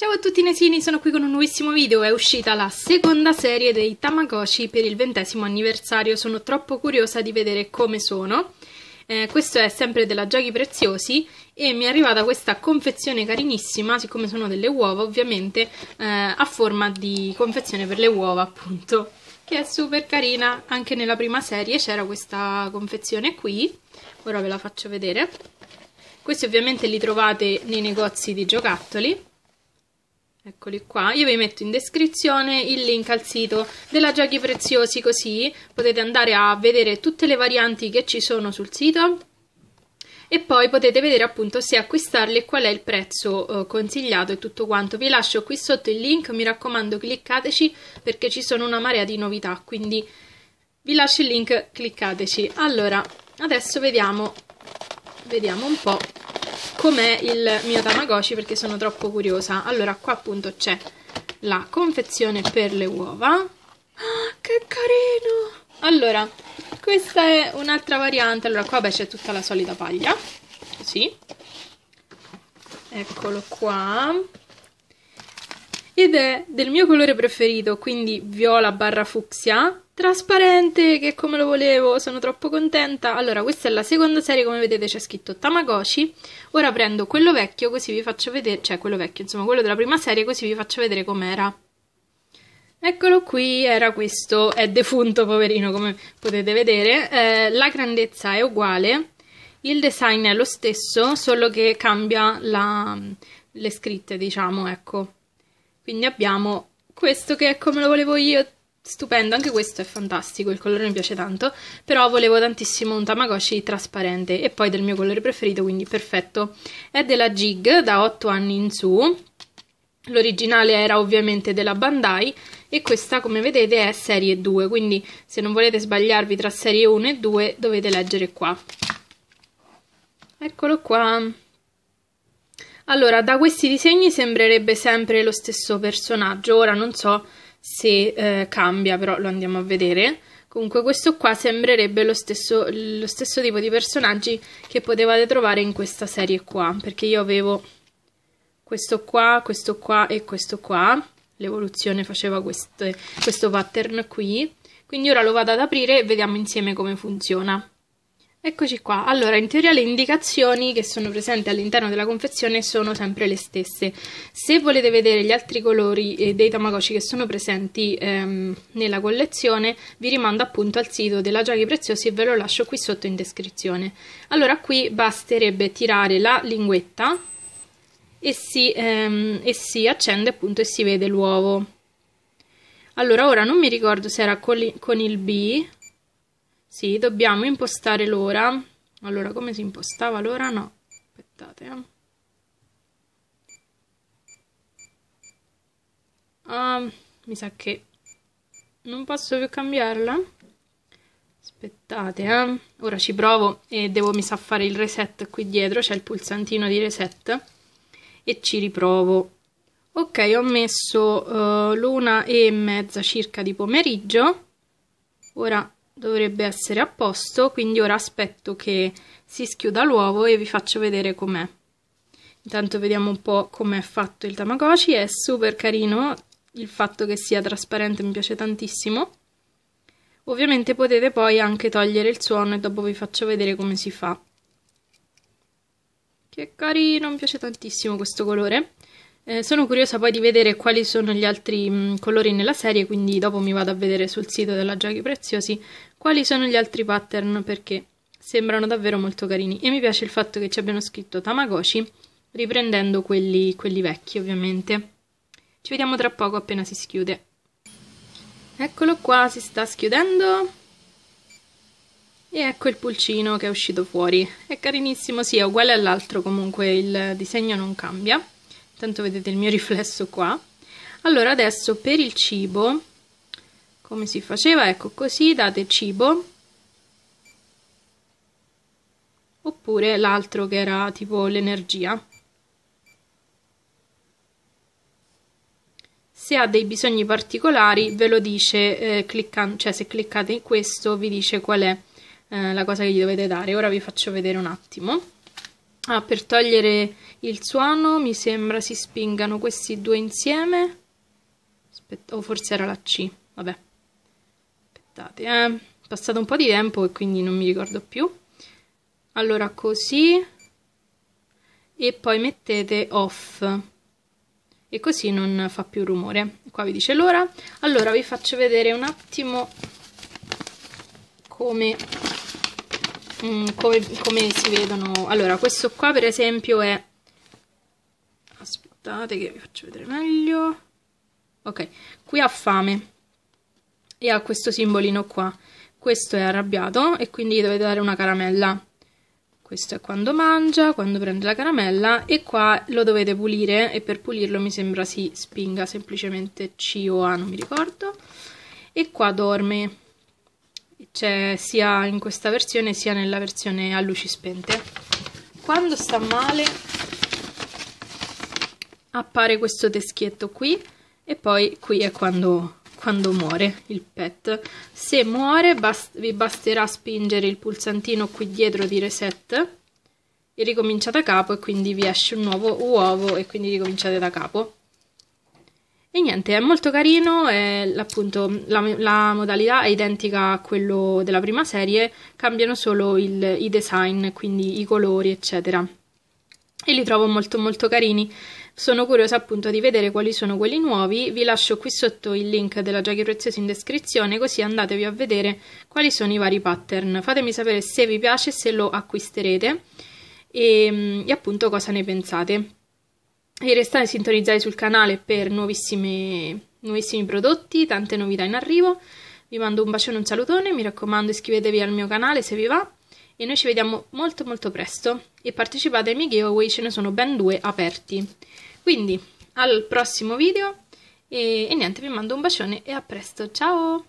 Ciao a tutti Nesini, sono qui con un nuovissimo video, è uscita la seconda serie dei Tamagotchi per il ventesimo anniversario, sono troppo curiosa di vedere come sono. Eh, questo è sempre della Giochi Preziosi e mi è arrivata questa confezione carinissima, siccome sono delle uova ovviamente, eh, a forma di confezione per le uova appunto, che è super carina, anche nella prima serie c'era questa confezione qui, ora ve la faccio vedere. Questi ovviamente li trovate nei negozi di giocattoli Eccoli qua, io vi metto in descrizione il link al sito della Giochi Preziosi così potete andare a vedere tutte le varianti che ci sono sul sito e poi potete vedere appunto se acquistarle e qual è il prezzo eh, consigliato e tutto quanto. Vi lascio qui sotto il link, mi raccomando cliccateci perché ci sono una marea di novità, quindi vi lascio il link, cliccateci. Allora, adesso vediamo, vediamo un po' com'è il mio Tamagotchi perché sono troppo curiosa. Allora, qua appunto c'è la confezione per le uova. Ah, che carino! Allora, questa è un'altra variante. Allora, qua c'è tutta la solita paglia. Così. Eccolo qua ed è del mio colore preferito, quindi viola barra fucsia, trasparente che come lo volevo, sono troppo contenta. Allora, questa è la seconda serie, come vedete c'è scritto Tamagotchi. Ora prendo quello vecchio così vi faccio vedere, cioè quello vecchio, insomma, quello della prima serie così vi faccio vedere com'era. Eccolo qui, era questo, è defunto poverino come potete vedere, eh, la grandezza è uguale, il design è lo stesso, solo che cambia la, le scritte diciamo, ecco. Quindi abbiamo questo che è come lo volevo io, stupendo, anche questo è fantastico, il colore mi piace tanto, però volevo tantissimo un Tamagotchi trasparente e poi del mio colore preferito, quindi perfetto. È della Jig, da 8 anni in su, l'originale era ovviamente della Bandai e questa come vedete è serie 2, quindi se non volete sbagliarvi tra serie 1 e 2 dovete leggere qua. Eccolo qua. Allora, da questi disegni sembrerebbe sempre lo stesso personaggio, ora non so se eh, cambia, però lo andiamo a vedere. Comunque questo qua sembrerebbe lo stesso, lo stesso tipo di personaggi che potevate trovare in questa serie qua, perché io avevo questo qua, questo qua e questo qua, l'evoluzione faceva queste, questo pattern qui, quindi ora lo vado ad aprire e vediamo insieme come funziona. Eccoci qua, allora in teoria le indicazioni che sono presenti all'interno della confezione sono sempre le stesse, se volete vedere gli altri colori eh, dei Tamagotchi che sono presenti ehm, nella collezione vi rimando appunto al sito della Giochi Preziosi e ve lo lascio qui sotto in descrizione. Allora qui basterebbe tirare la linguetta e si, ehm, e si accende appunto e si vede l'uovo. Allora ora non mi ricordo se era con il B sì, dobbiamo impostare l'ora. Allora, come si impostava l'ora? No, aspettate. Eh. Uh, mi sa che non posso più cambiarla. Aspettate, eh. Ora ci provo e devo, mi sa, fare il reset qui dietro. C'è il pulsantino di reset. E ci riprovo. Ok, ho messo uh, l'una e mezza circa di pomeriggio. Ora dovrebbe essere a posto quindi ora aspetto che si schiuda l'uovo e vi faccio vedere com'è intanto vediamo un po' com'è fatto il tamagotchi è super carino il fatto che sia trasparente mi piace tantissimo ovviamente potete poi anche togliere il suono e dopo vi faccio vedere come si fa che carino mi piace tantissimo questo colore eh, sono curiosa poi di vedere quali sono gli altri mh, mm, colori nella serie, quindi dopo mi vado a vedere sul sito della Giochi Preziosi quali sono gli altri pattern perché sembrano davvero molto carini e mi piace il fatto che ci abbiano scritto Tamagotchi riprendendo quelli, quelli vecchi ovviamente. Ci vediamo tra poco appena si schiude. Eccolo qua, si sta schiudendo. E ecco il pulcino che è uscito fuori. È carinissimo, sì, è uguale all'altro comunque, il disegno non cambia tanto vedete il mio riflesso qua allora adesso per il cibo come si faceva ecco così date cibo oppure l'altro che era tipo l'energia se ha dei bisogni particolari ve lo dice eh, cliccando cioè se cliccate in questo vi dice qual è eh, la cosa che gli dovete dare ora vi faccio vedere un attimo Ah, per togliere il suono mi sembra si spingano questi due insieme. Aspetta, o oh, forse era la C, vabbè. Aspettate, eh. è passato un po' di tempo e quindi non mi ricordo più. Allora così e poi mettete off e così non fa più rumore. Qua vi dice l'ora. Allora vi faccio vedere un attimo come Mm, come, come si vedono allora questo qua per esempio è aspettate che vi faccio vedere meglio ok qui ha fame e ha questo simbolino qua questo è arrabbiato e quindi gli dovete dare una caramella questo è quando mangia, quando prende la caramella e qua lo dovete pulire e per pulirlo mi sembra si spinga semplicemente C o A, non mi ricordo e qua dorme c'è sia in questa versione sia nella versione a luci spente. Quando sta male appare questo teschietto qui e poi qui è quando, quando muore il pet. Se muore bast vi basterà spingere il pulsantino qui dietro di reset e ricominciate da capo e quindi vi esce un nuovo uovo e quindi ricominciate da capo. E niente, è molto carino, è, appunto la, la, modalità è identica a quello della prima serie, cambiano solo il, i design, quindi i colori, eccetera. E li trovo molto molto carini. Sono curiosa appunto di vedere quali sono quelli nuovi, vi lascio qui sotto il link della Jackie Preziosi in descrizione, così andatevi a vedere quali sono i vari pattern. Fatemi sapere se vi piace, se lo acquisterete e, ehm, e appunto cosa ne pensate e restare sintonizzati sul canale per nuovissimi prodotti, tante novità in arrivo. Vi mando un bacione e un salutone, mi raccomando iscrivetevi al mio canale se vi va e noi ci vediamo molto molto presto e partecipate ai miei giveaway, ce ne sono ben due aperti. Quindi al prossimo video e, e niente, vi mando un bacione e a presto, ciao!